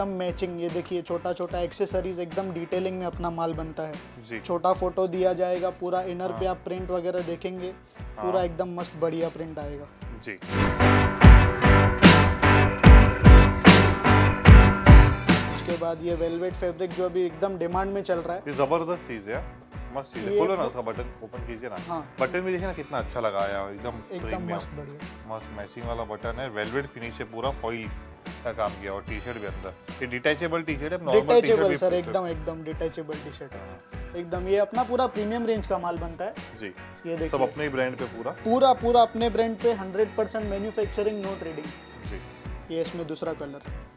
एकदम मैचिंग ये देखिए छोटा छोटा एक्सेसरीज एकदम डिटेलिंग में अपना माल बनता है छोटा फोटो दिया जाएगा पूरा इनर हाँ। पे आप प्रिंट वगैरह देखेंगे हाँ। पूरा एकदम मस्त बढ़िया प्रिंट आएगा जी उसके बाद ये वेलवेट फैब्रिक जो अभी एकदम डिमांड में चल रहा है जबरदस्त चीज है मस्त चीज है खोलो ना उसका बटन ओपन कीजिए ना हाँ। बटन भी देखिए ना कितना अच्छा लगाया एकदम एकदम मस्त बढ़िया मस्त मैचिंग वाला बटन है वेलवेट फिनिश है पूरा फॉइल का काम किया और टी शर्ट भी अंदर ये डिटैचेबल टी शर्ट है नॉर्मल डिटैचेबल सर एकदम एकदम डिटैचेबल टी शर्ट है एकदम ये अपना पूरा प्रीमियम रेंज का माल बनता है जी ये देखिए सब अपने ही ब्रांड पे पूरा पूरा पूरा अपने ब्रांड पे 100 मैन्युफैक्चरिंग नो ट्रेडिंग जी ये इसमें दूसरा colour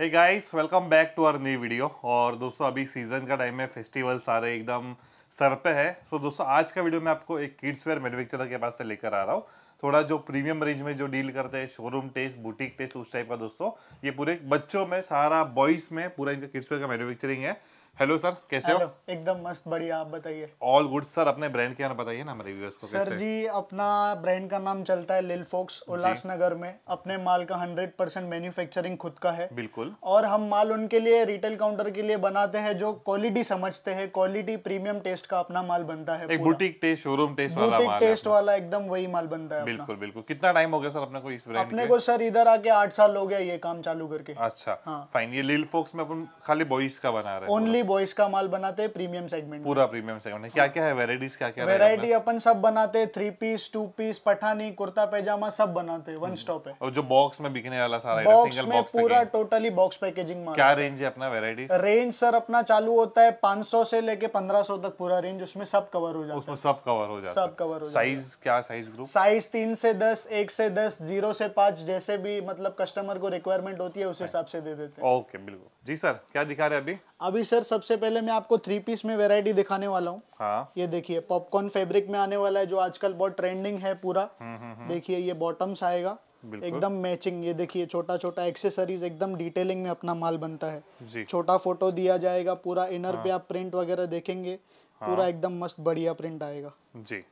hey guys welcome back to our new video और दोस्तों अभी सीज़न का टाइम है फेस्टिवल सारे एकदम सर पे है सो दोस्तों आज का वीडियो में आपको एक किड्स वेयर मैन्युफैक्चरर के पास से लेकर आ रहा हूँ थोड़ा जो प्रीमियम रेंज में जो डील करते हैं शोरूम टेस्ट बुटीक टेस्ट उस टाइप का दोस्तों ये पूरे बच्चों में सारा बॉयज़ में पूरा इनका किड्स वेयर का मैनुफेक्चरिंग है हेलो सर कैसे Hello, हो एकदम मस्त बढ़िया आप बताइए ऑल गुड सर अपने ब्रांड के नाम बताइए ना हमारे व्यूअर्स को सर जी अपना ब्रांड का नाम चलता है लिल फोक्स उल्लासनगर में अपने माल का हंड्रेड परसेंट मैन्युफैक्चरिंग खुद का है बिल्कुल और हम माल उनके लिए रिटेल काउंटर के लिए बनाते हैं जो क्वालिटी समझते हैं क्वालिटी प्रीमियम टेस्ट का अपना माल बनता है boutique test showroom test boutique test वाला एकदम वही माल बनता है बिल्कुल बिल्कुल कितना टाइम हो गया सर अपने को इस ब्रांड अपने को सर इधर आके आठ साल हो गया ये काम चालू करके अच्छा फाइन हाँ। ये लिल फोक्स में अपन खाली बॉइस का बना रहे ओनली ओनली बॉयज का माल बनाते हैं प्रीमियम सेगमेंट पूरा प्रीमियम सेगमेंट क्या क्या है वेराइटीज क्या क्या वेराइटी अपन सब बनाते हैं three piece two piece Pathani kurta pyjama सब बनाते हैं वन स्टॉप है और जो बॉक्स में बिकने वाला सारा बॉक्स में पूरा टोटली बॉक्स पैकेजिंग क्या रेंज है अपना वेराइटी रेंज सर अपना चालू होता है पांच से लेके पंद्रह तक पूरा रेंज उसमें सब कवर हो जाता है उसमें सब कवर हो जाता है सब कवर हो साइज क्या साइज ग्रुप साइज तीन से दस एक से दस जीरो से पांच जैसे भी मतलब कस्टमर को रिक्वायरमेंट होती है उस हिसाब से दे देते हैं ओके बिल्कुल जी सर क्या दिखा रहे अभी अभी सर सबसे पहले मैं आपको थ्री पीस में वेरायटी दिखाने वाला हूँ हाँ। ये देखिए पॉपकॉर्न फैब्रिक में आने वाला है जो आजकल बहुत ट्रेंडिंग है पूरा हम्म, हम्म, हम्म। देखिए ये बॉटम्स आएगा एकदम मैचिंग ये देखिए छोटा छोटा एक्सेसरीज एकदम डिटेलिंग में अपना माल बनता है छोटा फोटो दिया जाएगा पूरा इनर हाँ। पे आप प्रिंट वगैरह देखेंगे हाँ। पूरा एकदम मस्त बढ़िया प्रिंट आएगा जी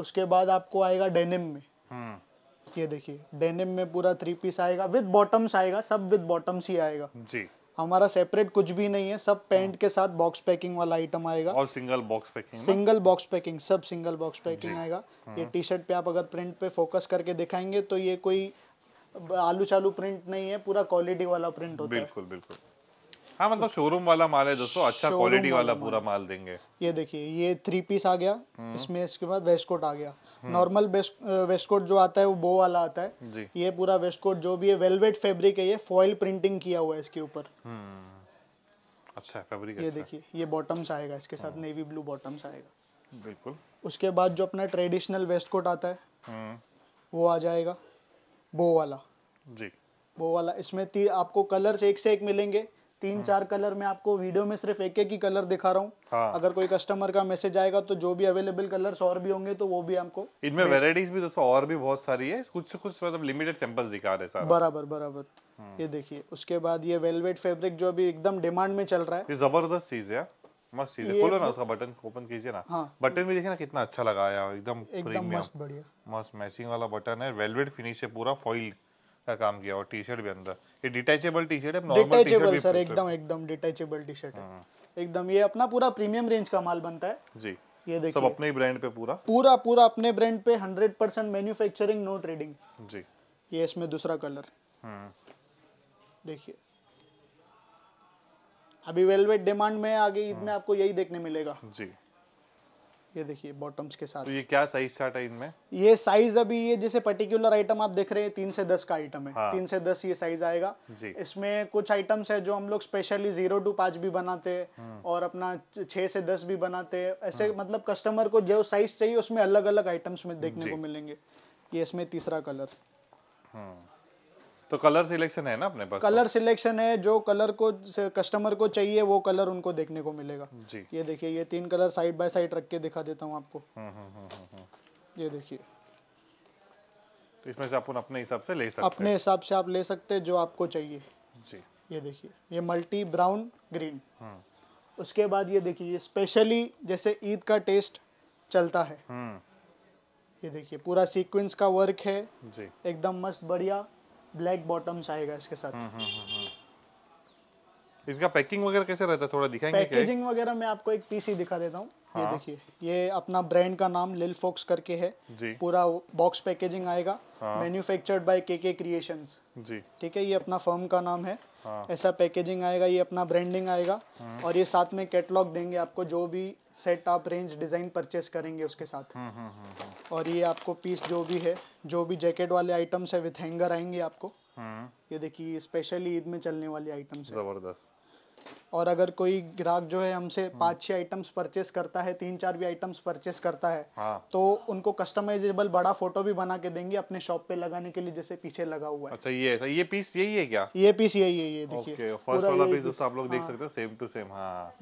उसके बाद आपको आएगा डेनिम में ये देखिए डेनिम में पूरा थ्री पीस आएगा विद बॉटम्स आएगा सब विद बॉटम्स ही आएगा जी हमारा सेपरेट कुछ भी नहीं है सब पेंट हाँ। के साथ बॉक्स पैकिंग वाला आइटम आएगा और single box packing single box packing सब सिंगल बॉक्स पैकिंग आएगा ये टी हाँ। शर्ट पे आप अगर प्रिंट पे फोकस करके दिखाएंगे तो ये कोई आलू चालू प्रिंट नहीं है पूरा क्वालिटी वाला प्रिंट होता बिल्कुल, है बिल्कुल बिल्कुल हाँ मतलब शोरूम वाला माल है दोस्तों अच्छा क्वालिटी वाला, पूरा माल देंगे ये देखिए ये थ्री पीस आ गया हम्म। इसमें इसके बाद वेस्ट कोट आ गया नॉर्मल वेस्ट कोट जो आता है वो बो वाला आता है ये पूरा वेस्ट कोट जो भी है वेलवेट फैब्रिक है ये फॉइल प्रिंटिंग किया हुआ है इसके ऊपर हम्म। अच्छा फैब्रिक ये अच्छा। देखिए ये बॉटम्स आएगा इसके साथ नेवी ब्लू बॉटम्स आएगा बिल्कुल उसके बाद जो अपना ट्रेडिशनल वेस्ट कोट आता है हम्म। वो आ जाएगा बो वाला जी वो वाला इसमें आपको कलर्स एक से एक मिलेंगे तीन हाँ। चार कलर में आपको वीडियो में सिर्फ एक एक ही कलर दिखा रहा हूँ हाँ। अगर कोई कस्टमर का मैसेज आएगा तो जो भी अवेलेबल कलर और भी होंगे तो वो भी आपको इनमें वेराइटीज भी दोस्तों और भी बहुत सारी है कुछ कुछ मतलब लिमिटेड सैंपल दिखा रहे बराबर बराबर हम्म। ये देखिए उसके बाद ये वेलवेट फेब्रिक जो अभी एकदम डिमांड में चल रहा है जबरदस्त चीज है मस्त चीज है खोलो ना उसका बटन ओपन कीजिए ना हाँ, बटन भी देखिए ना कितना अच्छा लगाया एकदम एकदम मस्त बढ़िया मस्त मैचिंग वाला बटन है वेलवेट फिनिश है पूरा फॉइल का काम किया और टी शर्ट भी अंदर ये डिटेचेबल टी शर्ट है डिटेचेबल सर एकदम एकदम डिटेचेबल टी शर्ट है हाँ। एकदम ये अपना पूरा प्रीमियम रेंज का माल बनता है जी ये देखिए सब अपने ही ब्रांड पे पूरा पूरा पूरा अपने ब्रांड पे 100 परसेंट मैन्युफैक्चरिंग नो ट्रेडिंग जी ये इसमें दूसरा कलर हाँ। देखिए अभी वेलवेट डिमांड में आगे ईद में हाँ। आपको यही देखने मिलेगा जी ये देखिए बॉटम्स के साथ तो ये क्या साइज स्टार्ट है इनमें ये साइज अभी ये जैसे पर्टिकुलर आइटम आप देख रहे हैं तीन से दस का आइटम है हाँ। तीन से दस ये साइज आएगा इसमें कुछ आइटम्स है जो हम लोग स्पेशली जीरो टू पांच भी बनाते हैं हम्म। और अपना छह से दस भी बनाते हैं ऐसे हम्म। मतलब कस्टमर को जो साइज चाहिए उसमें अलग अलग आइटम्स में देखने को मिलेंगे ये इसमें तीसरा कलर तो कलर सिलेक्शन है ना अपने पास कलर तो? सिलेक्शन है जो कलर को कस्टमर को चाहिए वो कलर उनको देखने को मिलेगा जी ये देखिए ये तीन कलर साइड बाय साइड रख के दिखा देता हूँ आपको हम्म, हम्म, हम्म, ये देखिए तो इसमें से आप अपने हिसाब से ले सकते अपने हिसाब से आप ले सकते हैं जो आपको चाहिए जी ये देखिए ये मल्टी ब्राउन ग्रीन उसके बाद ये देखिए स्पेशली जैसे ईद का टेस्ट चलता है ये देखिए पूरा सीक्वेंस का वर्क है जी एकदम मस्त बढ़िया ब्लैक बॉटम्स आएगा इसके साथ हुँ, हुँ, हुँ. इसका पैकिंग वगैरह कैसे रहता है थोड़ा दिखाएंगे पैकेजिंग वगैरह मैं आपको एक पीस ही दिखा देता हूँ हाँ। ये देखिए ये अपना ब्रांड का नाम लिल फोक्स करके है जी। पूरा बॉक्स पैकेजिंग आएगा manufactured by K K creation जी ठीक है ये अपना फर्म का नाम है हाँ। ऐसा पैकेजिंग आएगा ये अपना ब्रांडिंग आएगा हम्म। और ये साथ में कैटलॉग देंगे आपको जो भी सेट आप रेंज डिजाइन परचेस करेंगे उसके साथ हम्म, हम्म, और ये आपको पीस जो भी है जो भी जैकेट वाले आइटम्स है विथ हैंगर आएंगे आपको हम्म। ये देखिए स्पेशली ईद में चलने वाली आइटम्स जबरदस्त और अगर कोई ग्राहक जो है हमसे पाँच छः आइटम्स परचेस करता है तीन चार भी आइटम्स परचेस करता है हाँ। तो उनको कस्टमाइजेबल बड़ा फोटो भी बना के देंगे अपने शॉप पे लगाने के लिए जैसे पीछे लगा हुआ है अच्छा ये ऐसा ये पीस यही है क्या ये पीस यही है ये देखिए तो आप लोग देख हाँ। सकते हो सेम टू सेम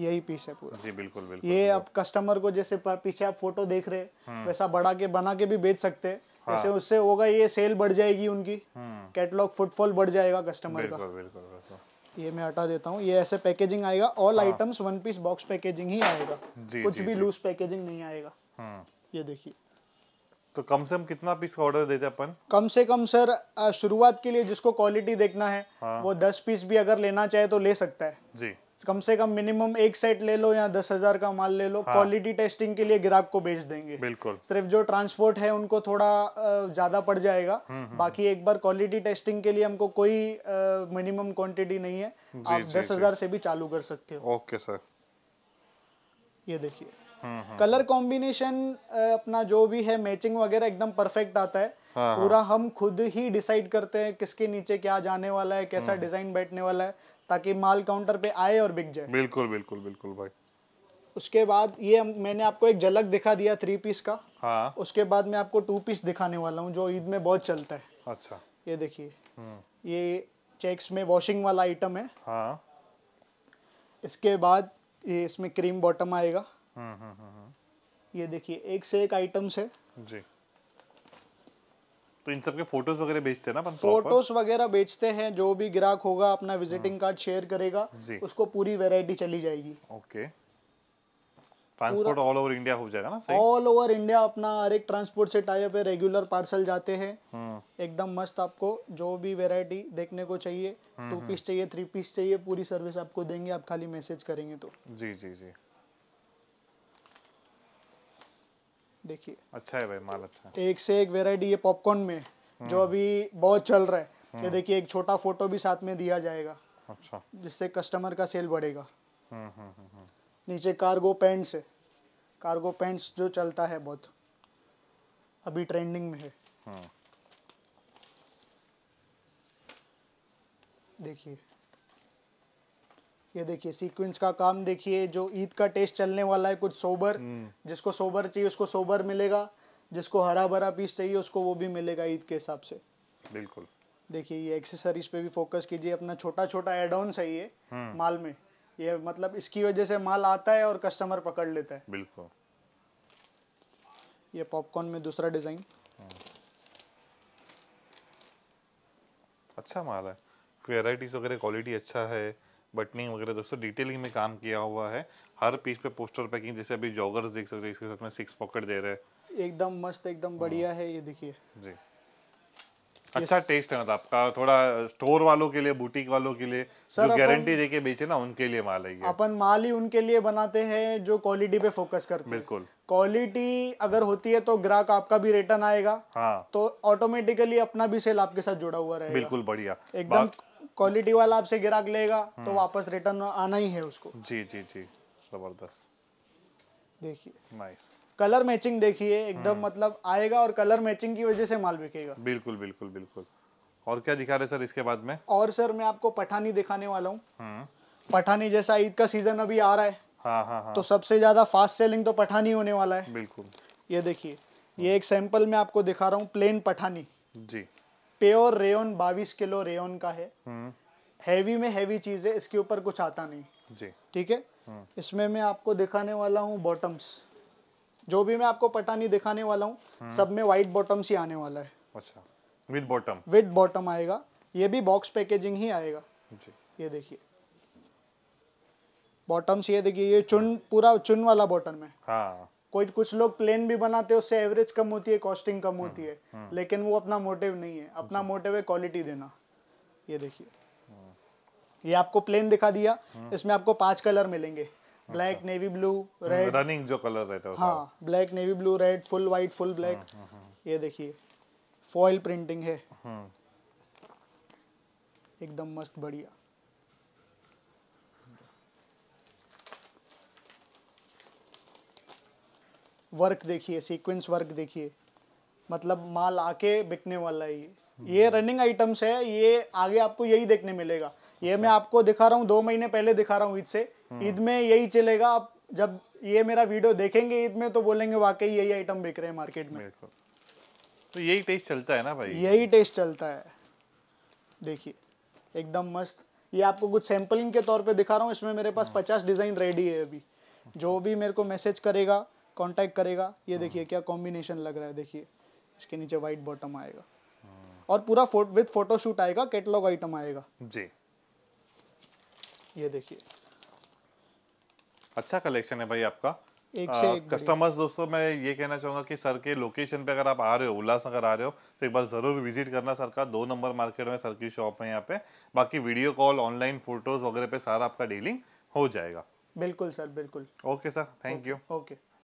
यही पीस है पूरा जी बिल्कुल बिल्कुल ये आप कस्टमर को जैसे पीछे आप फोटो देख रहे हम्म। वैसा बड़ा के बना के भी बेच सकते है हाँ। उससे होगा ये सेल बढ़ जाएगी उनकी कैटलॉग हम्म। फुटफॉल बढ़ जाएगा कस्टमर का बिल्कुल बिल्कुल ये मैं हटा देता हूँ ये ऐसे पैकेजिंग आएगा all items one piece box packaging ही आएगा जी, कुछ जी, भी लूज पैकेजिंग नहीं आएगा हाँ। ये देखिए तो कम से कम कितना पीस का ऑर्डर देते अपन कम से कम सर शुरुआत के लिए जिसको क्वालिटी देखना है हाँ। वो दस पीस भी अगर लेना चाहे तो ले सकता है जी कम से कम मिनिमम एक सेट ले लो या दस हजार का माल ले लो क्वालिटी हाँ। टेस्टिंग के लिए ग्राहक को भेज देंगे बिल्कुल सिर्फ जो ट्रांसपोर्ट है उनको थोड़ा ज्यादा पड़ जाएगा हम्म, हम्म। बाकी एक बार क्वालिटी टेस्टिंग के लिए हमको कोई मिनिमम क्वांटिटी नहीं है आप दस हजार से भी चालू कर सकते हो ओके सर ये देखिए हम्म, कलर कॉम्बिनेशन अपना जो भी है मैचिंग वगैरह एकदम परफेक्ट आता है हाँ, हाँ। पूरा हम खुद ही डिसाइड करते हैं किसके नीचे क्या जाने वाला है कैसा डिजाइन बैठने वाला है ताकि माल काउंटर पे आए और बिक जाए बिल्कुल बिल्कुल बिल्कुल भाई उसके बाद ये मैंने आपको एक झलक दिखा दिया थ्री पीस का हाँ उसके बाद मैं आपको टू पीस दिखाने वाला हूँ जो ईद में बहुत चलता है अच्छा ये देखिए हम्म। ये चेक्स में वॉशिंग वाला आइटम है हाँ। इसके बाद ये इसमें क्रीम बॉटम आएगा हम्म हम्म, हम्म हम्म ये देखिए एक से एक आइटम्स है जी तो इन सब के फोटोज वगैरह बेचते हैं ना फोटोज वगैरह बेचते हैं जो भी ग्राहक होगा अपना विजिटिंग कार्ड शेयर करेगा उसको पूरी वेरायटी चली जाएगी okay transport all over India हो जाएगा ना ऑल ओवर इंडिया अपना हर एक ट्रांसपोर्ट से टाइप पे रेगुलर पार्सल जाते हैं हम्म। एकदम मस्त आपको जो भी वेरायटी देखने को चाहिए टू हम्म, पीस हम्म। चाहिए थ्री पीस चाहिए पूरी सर्विस आपको देंगे आप खाली मैसेज करेंगे तो जी जी जी देखिए अच्छा है भाई माल अच्छा एक से एक वेराइटी ये पॉपकॉर्न में जो हम्म। अभी बहुत चल रहा है ये हम्म। देखिए एक छोटा फोटो भी साथ में दिया जाएगा अच्छा जिससे कस्टमर का सेल बढ़ेगा हम्म, नीचे कार्गो पैंट्स है कार्गो पैंट्स जो चलता है बहुत अभी ट्रेंडिंग में है देखिए ये देखिए सीक्वेंस का काम देखिए जो ईद का टेस्ट चलने वाला है कुछ सोबर जिसको सोबर चाहिए उसको सोबर मिलेगा जिसको हरा भरा पीस चाहिए उसको वो भी मिलेगा ईद के हिसाब से बिल्कुल देखिए ये एक्सेसरीज पे भी फोकस कीजिए अपना छोटा छोटा एड ऑन सही है हम्म। माल में ये मतलब इसकी वजह से माल आता है और कस्टमर पकड़ लेता है बिल्कुल ये पॉपकॉर्न में दूसरा डिजाइन अच्छा माल है वगैरह क्वालिटी अच्छा है बटनिंग वगैरह दोस्तों डिटेलिंग में काम किया हुआ है हर पीस पे पोस्टर पैकिंग जैसे अभी जॉगर्स देख सकते हैं इसके साथ में सिक्स पॉकेट दे रहे हैं एकदम मस्त एकदम बढ़िया हम्म। है ये देखिए जी अच्छा टेस्ट है ना मतलब आपका थोड़ा स्टोर वालों के लिए बुटीक वालों के लिए सर जो गारंटी देके बेचे ना उनके लिए माल है अपन माल ही उनके लिए बनाते हैं जो क्वालिटी पे फोकस करते हैं बिल्कुल क्वालिटी अगर होती है तो ग्राहक आपका भी रिटर्न आएगा हाँ तो ऑटोमेटिकली अपना भी सेल आपके साथ जुड़ा हुआ रहेगा बिल्कुल बढ़िया एकदम क्वालिटी वाला आपसे ग्राहक लेगा तो हम्म। वापस रिटर्न आना ही है उसको जी जी जी जबरदस्त देखिए नाइस कलर मैचिंग देखिए एकदम हम्म। मतलब आएगा और कलर मैचिंग की वजह से माल बिकेगा बिल्कुल बिल्कुल बिल्कुल और क्या दिखा रहे सर इसके बाद में और सर मैं आपको पठानी दिखाने वाला हूँ हम्म। पठानी जैसा ईद का सीजन अभी आ रहा है हाँ हाँ हाँ। तो सबसे ज्यादा फास्ट सेलिंग तो पठानी होने वाला है बिल्कुल ये देखिए ये एक सैंपल मैं आपको दिखा रहा हूँ प्लेन पठानी जी प्योर रेयन बाईस किलो रेयन का है हम्म। हैवी में हैवी चीज है इसके ऊपर कुछ आता नहीं जी ठीक है हम्म। इसमें मैं आपको दिखाने वाला हूँ बॉटम्स जो भी मैं आपको पटानी दिखाने वाला हूँ हम्म। सब में व्हाइट बॉटम्स ही आने वाला है अच्छा विद बॉटम विद बॉटम आएगा ये भी बॉक्स पैकेजिंग ही आएगा जी ये देखिए बॉटम्स ये देखिए ये चुन पूरा चुन वाला बॉटम है हाँ। कोई कुछ लोग प्लेन भी बनाते हैं उससे एवरेज कम होती है कॉस्टिंग कम होती है लेकिन वो अपना मोटिव नहीं है अपना मोटिव है क्वालिटी देना ये देखिए ये आपको प्लेन दिखा दिया इसमें आपको पांच कलर मिलेंगे black navy blue red running जो कलर रहता है हाँ black navy blue red full white full black ये देखिए फॉइल प्रिंटिंग है हम्म। एकदम मस्त बढ़िया वर्क देखिए सीक्वेंस वर्क देखिए मतलब माल आके बिकने वाला है ये हम्म। ये रनिंग आइटम्स है ये आगे आपको यही देखने मिलेगा ये अच्छा। मैं आपको दिखा रहा हूँ दो महीने पहले दिखा रहा हूँ ईद से हम्म। ईद में यही चलेगा आप जब ये मेरा वीडियो देखेंगे ईद में तो बोलेंगे वाकई यही आइटम बिक रहे हैं मार्केट में तो यही टेस्ट चलता है ना भाई यही टेस्ट चलता है देखिए एकदम मस्त ये आपको कुछ सैम्पलिंग के तौर पे दिखा रहा हूँ इसमें मेरे पास हम्म। पचास डिज़ाइन रेडी है अभी जो भी मेरे को मैसेज करेगा कांटेक्ट करेगा ये हाँ। देखिए क्या कॉम्बिनेशन लग रहा है देखिए इसके नीचे व्हाइट बॉटम आएगा हाँ। और पूरा फो, विथ फोटोशूट आएगा कैटलॉग आइटम आएगा जी ये देखिए अच्छा कलेक्शन है भाई आपका एक से एक कस्टमर्स दोस्तों मैं ये कहना चाहूंगा कि सर के लोकेशन पे अगर आप आ रहे हो उल्लासनगर आ रहे हो तो एक बार ज़रूर विजिट करना सर का दो नंबर मार्केट में सर की शॉप है यहाँ पे बाकी वीडियो कॉल ऑनलाइन फोटोज़ वगैरह पे सारा आपका डीलिंग हो जाएगा बिल्कुल सर बिल्कुल okay sir thank you okay